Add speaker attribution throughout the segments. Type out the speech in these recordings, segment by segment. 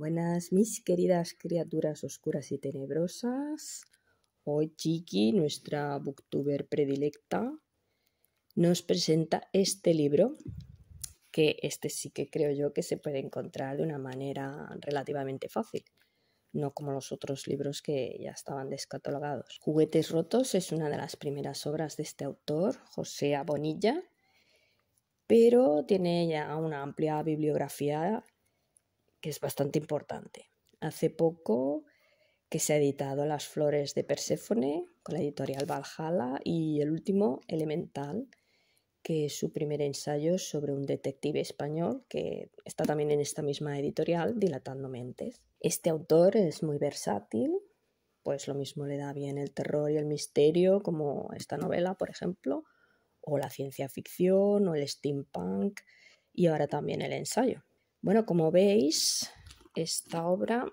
Speaker 1: Buenas, mis queridas criaturas oscuras y tenebrosas. Hoy Chiki nuestra booktuber predilecta, nos presenta este libro, que este sí que creo yo que se puede encontrar de una manera relativamente fácil, no como los otros libros que ya estaban descatalogados. Juguetes Rotos es una de las primeras obras de este autor, José Bonilla, pero tiene ya una amplia bibliografía que es bastante importante. Hace poco que se ha editado Las Flores de Perséfone con la editorial Valhalla y el último, Elemental, que es su primer ensayo sobre un detective español que está también en esta misma editorial, Dilatando Mentes. Este autor es muy versátil, pues lo mismo le da bien el terror y el misterio, como esta novela, por ejemplo, o la ciencia ficción, o el steampunk, y ahora también el ensayo. Bueno, como veis, esta obra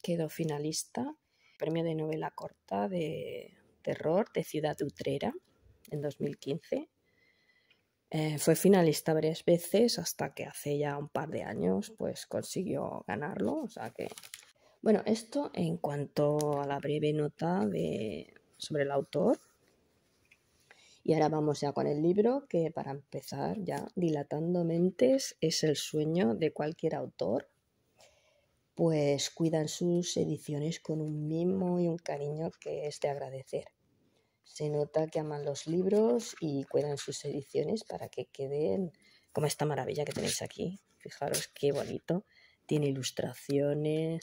Speaker 1: quedó finalista, premio de novela corta de terror de Ciudad Utrera en 2015. Eh, fue finalista varias veces hasta que hace ya un par de años pues consiguió ganarlo. sea que... Bueno, esto en cuanto a la breve nota de... sobre el autor. Y ahora vamos ya con el libro, que para empezar ya, Dilatando Mentes es el sueño de cualquier autor, pues cuidan sus ediciones con un mimo y un cariño que es de agradecer. Se nota que aman los libros y cuidan sus ediciones para que queden como esta maravilla que tenéis aquí. Fijaros qué bonito. Tiene ilustraciones.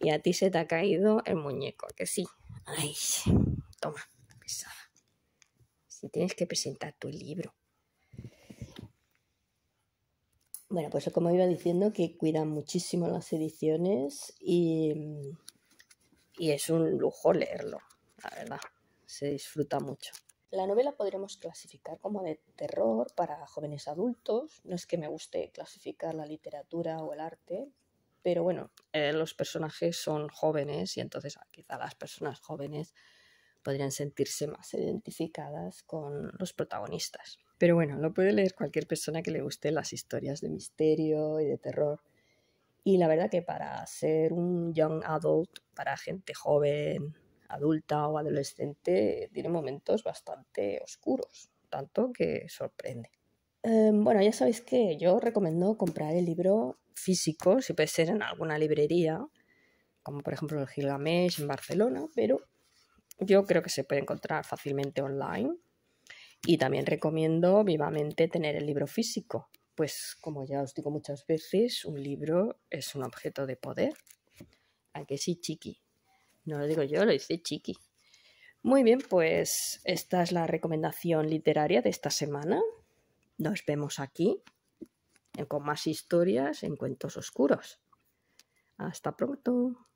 Speaker 1: Y a ti se te ha caído el muñeco, que sí. Ay, toma, tienes que presentar tu libro. Bueno, pues como iba diciendo, que cuidan muchísimo las ediciones y, y es un lujo leerlo, la verdad, se disfruta mucho. La novela podremos clasificar como de terror para jóvenes adultos. No es que me guste clasificar la literatura o el arte, pero bueno, eh, los personajes son jóvenes y entonces ah, quizá las personas jóvenes podrían sentirse más identificadas con los protagonistas. Pero bueno, lo puede leer cualquier persona que le guste las historias de misterio y de terror. Y la verdad que para ser un young adult, para gente joven, adulta o adolescente, tiene momentos bastante oscuros, tanto que sorprende. Em, bueno, ya sabéis que yo recomiendo comprar el libro físico, si puede ser en alguna librería, como por ejemplo el Gilgamesh en Barcelona, pero yo creo que se puede encontrar fácilmente online. Y también recomiendo vivamente tener el libro físico, pues como ya os digo muchas veces, un libro es un objeto de poder. Aunque sí, Chiqui? No lo digo yo, lo dice Chiqui. Muy bien, pues esta es la recomendación literaria de esta semana. Nos vemos aquí con más historias en cuentos oscuros. Hasta pronto.